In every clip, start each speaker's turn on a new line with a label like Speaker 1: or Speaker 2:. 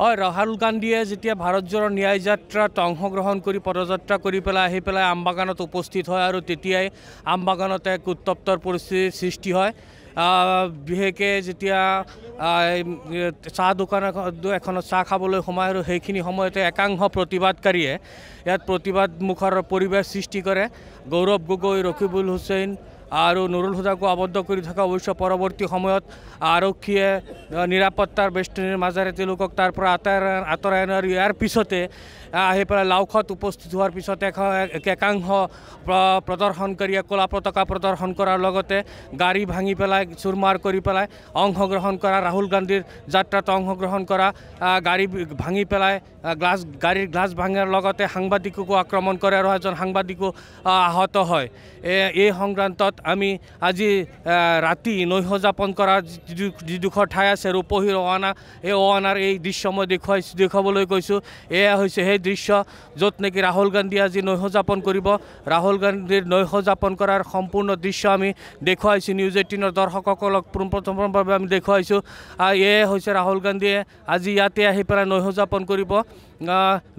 Speaker 1: হয় ৰাহুল গান্ধীয়ে যেতিয়া ভাৰতজোৰ ন্যায় যাত্ৰাত অংশগ্ৰহণ কৰি পদযাত্ৰা কৰি পেলাই আহি পেলাই আম বাগানত উপস্থিত হয় আৰু তেতিয়াই আম বাগানত এক উত্তপ্তৰ পৰিস্থিতিৰ সৃষ্টি হয় বিশেষকৈ যেতিয়া চাহ দোকান এখনত চাহ খাবলৈ সোমায় আৰু সেইখিনি সময়তে একাংশ প্ৰতিবাদকাৰীয়ে ইয়াত প্ৰতিবাদমুখৰ পৰিৱেশ সৃষ্টি কৰে গৌৰৱ গগৈ ৰকিবুল হুছেইন আৰু নুৰুল হুদাকো আবদ্ধ কৰি থকা অৱশ্যে পৰৱৰ্তী সময়ত আৰক্ষীয়ে নিৰাপত্তাৰ বেষ্টনীৰ মাজেৰে তেওঁলোকক তাৰ পৰা আঁতৰাই আঁতৰাই আনো আৰু ইয়াৰ পিছতে আহি পেলাই লাওখত উপস্থিত হোৱাৰ পিছত এখ একাংশ প্ৰদৰ্শনকাৰীয়ে কলা পতাকা প্ৰদৰ্শন কৰাৰ লগতে গাড়ী ভাঙি পেলাই চুৰমাৰ কৰি পেলাই অংশগ্ৰহণ কৰা ৰাহুল গান্ধীৰ যাত্ৰাত অংশগ্ৰহণ কৰা গাড়ী ভাঙি পেলাই গ্লাছ গাড়ীৰ গ্লাছ ভাঙাৰ লগতে সাংবাদিককো আক্ৰমণ কৰে আৰু এজন সাংবাদিকো আহত হয় এই সংক্ৰান্তত আমি আজি ৰাতি নৈশ যাপন কৰা যিডোখৰ ঠাই আছে ৰূপহীৰ অনা এই অনাৰ এই দৃশ্য মই দেখুৱাই দেখুৱাবলৈ কৈছোঁ এয়া হৈছে সেই দৃশ্য য'ত নেকি ৰাহুল গান্ধী আজি নৈশ যাপন কৰিব ৰাহুল গান্ধীৰ নৈশ যাপন কৰাৰ সম্পূৰ্ণ দৃশ্য আমি দেখুৱাইছোঁ নিউজ এইটিনৰ দৰ্শকসকলক পোনপ্ৰথমভাৱে আমি দেখুৱাইছোঁ আৰু এয়াই হৈছে ৰাহুল গান্ধীয়ে আজি ইয়াতে আহি পেলাই নৈশ যাপন কৰিব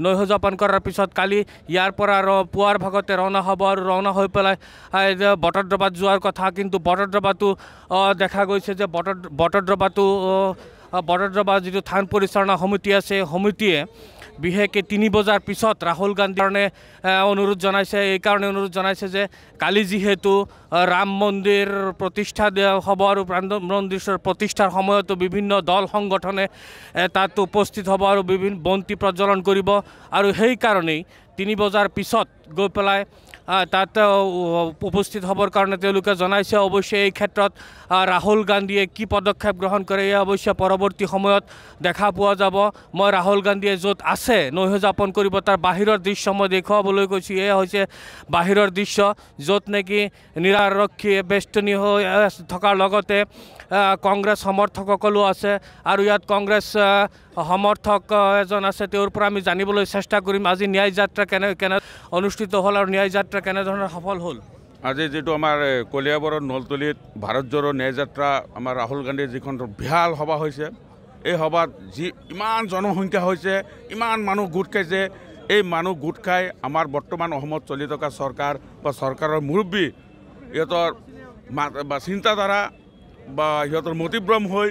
Speaker 1: নৈশ যাপন কৰাৰ পিছত কালি ইয়াৰ পৰা পুৱাৰ ভাগতে ৰাওনা হ'ব আৰু ৰাওনা হৈ পেলাই বটদ্ৰৱা বটদ্ৰপাত যোৱাৰ কথা কিন্তু বটদ্ৰপাতো দেখা গৈছে যে বট বটদ্ৰপাতো বটদ্ৰপাত যিটো থান পৰিচালনা সমিতি আছে সমিতিয়ে বিশেষকৈ তিনি বজাৰ পিছত ৰাহুল গান্ধীৰ কাৰণে অনুৰোধ জনাইছে এইকাৰণে অনুৰোধ জনাইছে যে কালি যিহেতু ৰাম মন্দিৰ প্ৰতিষ্ঠা হ'ব আৰু প্ৰাণ মন্দিৰ প্ৰতিষ্ঠাৰ সময়তো বিভিন্ন দল সংগঠনে তাত উপস্থিত হ'ব আৰু বিভিন্ন বন্তি প্ৰজ্বলন কৰিব আৰু সেইকাৰণেই তিনি বজাৰ পিছত গৈ পেলাই তাত উপস্থিত হবৰ কাৰণে তেওঁলোকে জনাইছে অৱশ্যে এই ক্ষেত্ৰত ৰাহুল গান্ধীয়ে কি পদক্ষেপ গ্ৰহণ কৰে এয়া অৱশ্যে পৰৱৰ্তী সময়ত দেখা পোৱা যাব মই ৰাহুল গান্ধীয়ে য'ত আছে নৈশ যাপন কৰিব তাৰ বাহিৰৰ দৃশ্য মই দেখুৱাবলৈ গৈছোঁ এয়া হৈছে বাহিৰৰ দৃশ্য য'ত নেকি নিৰাৰক্ষীয়ে বেষ্টনী হৈ থকাৰ লগতে কংগ্ৰেছ সমৰ্থকসকলো আছে আৰু ইয়াত কংগ্ৰেছ সমৰ্থক এজন আছে তেওঁৰ পৰা আমি জানিবলৈ চেষ্টা কৰিম আজি ন্যায় যাত্ৰা কেনে কেনে অনুষ্ঠিত
Speaker 2: হ'ল আৰু ন্যায় যাত্ৰা কেনেধৰণৰ সফল হ'ল আজি যিটো আমাৰ কলিয়াবৰৰ নলতলীত ভাৰতজোৰ ন্যায় যাত্ৰা আমাৰ ৰাহুল গান্ধীৰ যিখন বিশাল সভা হৈছে এই সভাত যি ইমান জনসংখ্যা হৈছে ইমান মানুহ গোট খাইছে এই মানুহ গোট খাই আমাৰ বৰ্তমান অসমত চলি থকা চৰকাৰ বা চৰকাৰৰ মুৰব্বী ইহঁতৰ চিন্তাধাৰা বা সিহঁতৰ মতিভ্ৰম হৈ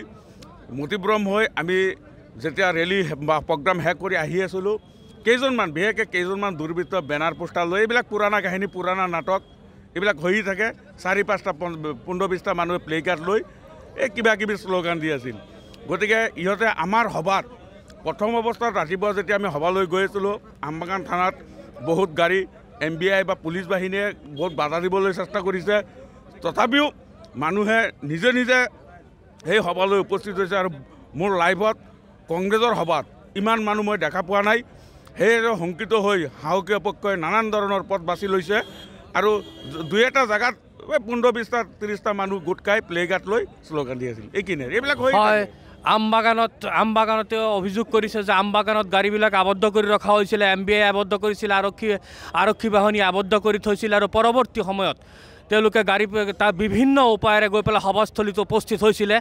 Speaker 2: মতিভ্ৰম হৈ আমি যেতিয়া ৰেলী বা প্ৰগ্ৰাম শেষ কৰি আহি আছিলোঁ কেইজনমান বিশেষকৈ কেইজনমান দুৰ্বৃত্ত বেনাৰ পোষ্টাৰ লৈ এইবিলাক পুৰণা কাহিনী পুৰণা নাটক এইবিলাক হৈয়ে থাকে চাৰি পাঁচটা পোন্ধৰ বিছটা মানুহে প্লে কাৰ্ড লৈ এই কিবাকিবি শ্লোগান দি আছিল গতিকে ইহঁতে আমাৰ সভাত প্ৰথম অৱস্থাত ৰাতিপুৱা যেতিয়া আমি সভালৈ গৈ আছিলোঁ আমবাগান থানাত বহুত গাড়ী এম বি আই বা পুলিচ বাহিনীয়ে বহুত বাধা দিবলৈ চেষ্টা কৰিছে তথাপিও মানুহে নিজে নিজে সেই সভালৈ উপস্থিত হৈছে আৰু মোৰ লাইভত কংগ্ৰেছৰ সভাত ইমান মানুহ মই দেখা পোৱা নাই সেয়েহে শংকিত হৈ হাউকীয় পক্ষই নানান ধৰণৰ পথ বাছি লৈছে আৰু দুই এটা জেগাত এই পোন্ধৰ বিছটা ত্ৰিছটা মানুহ গোট খাই প্লে গাৰ্ড লৈ শ্লোগান দি আছিল এইখিনি এইবিলাক হৈ হয়
Speaker 1: আম বাগানত আম বাগানতে অভিযোগ কৰিছে যে আম বাগানত গাড়ীবিলাক আৱদ্ধ কৰি ৰখা হৈছিলে এম বি আই আৱদ্ধ কৰিছিল আৰক্ষী আৰক্ষী বাহিনী আৱদ্ধ কৰি থৈছিল আৰু পৰৱৰ্তী সময়ত তেওঁলোকে গাড়ী তাৰ বিভিন্ন উপায়েৰে গৈ পেলাই সভাস্থলীত উপস্থিত হৈছিলে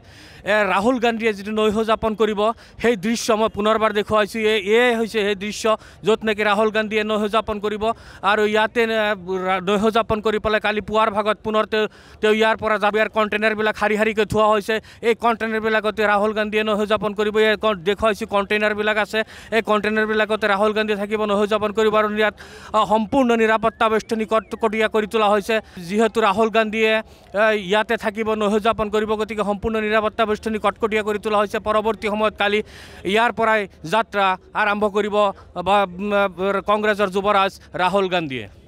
Speaker 1: ৰাহুল গান্ধীয়ে যিটো নৈশ যাপন কৰিব সেই দৃশ্য মই পুনৰবাৰ দেখুৱাইছোঁ এই এয়ে হৈছে সেই দৃশ্য য'ত নেকি ৰাহুল গান্ধীয়ে নৈশ যাপন কৰিব আৰু ইয়াতে নৈশ যাপন কৰি পেলাই কালি পুৱাৰ ভাগত পুনৰ তেওঁ তেওঁ ইয়াৰ পৰা যাব ইয়াৰ কণ্টেইনাৰবিলাক শাৰী শাৰীকৈ থোৱা হৈছে এই কণ্টেইনাৰবিলাকতে ৰাহুল গান্ধীয়ে নৈশ যাপন কৰিব ইয়াত দেখুৱাইছোঁ কণ্টেইনাৰবিলাক আছে এই কণ্টেইনাৰবিলাকতে ৰাহুল গান্ধীয়ে থাকিব নৈশ যাপন কৰিব আৰু ইয়াত সম্পূৰ্ণ নিৰাপত্তা বেষ্টনী কটকটীয়া কৰি তোলা হৈছে যিহেতু যিহেতু ৰাহুল গান্ধীয়ে ইয়াতে থাকিব নৈশযাপন কৰিব গতিকে সম্পূৰ্ণ নিৰাপত্তা বেষ্টনী কটকটীয়া কৰি তোলা হৈছে পৰৱৰ্তী সময়ত কালি ইয়াৰ পৰাই যাত্ৰা আৰম্ভ কৰিব বা কংগ্ৰেছৰ যুৱৰাজ ৰাহুল গান্ধীয়ে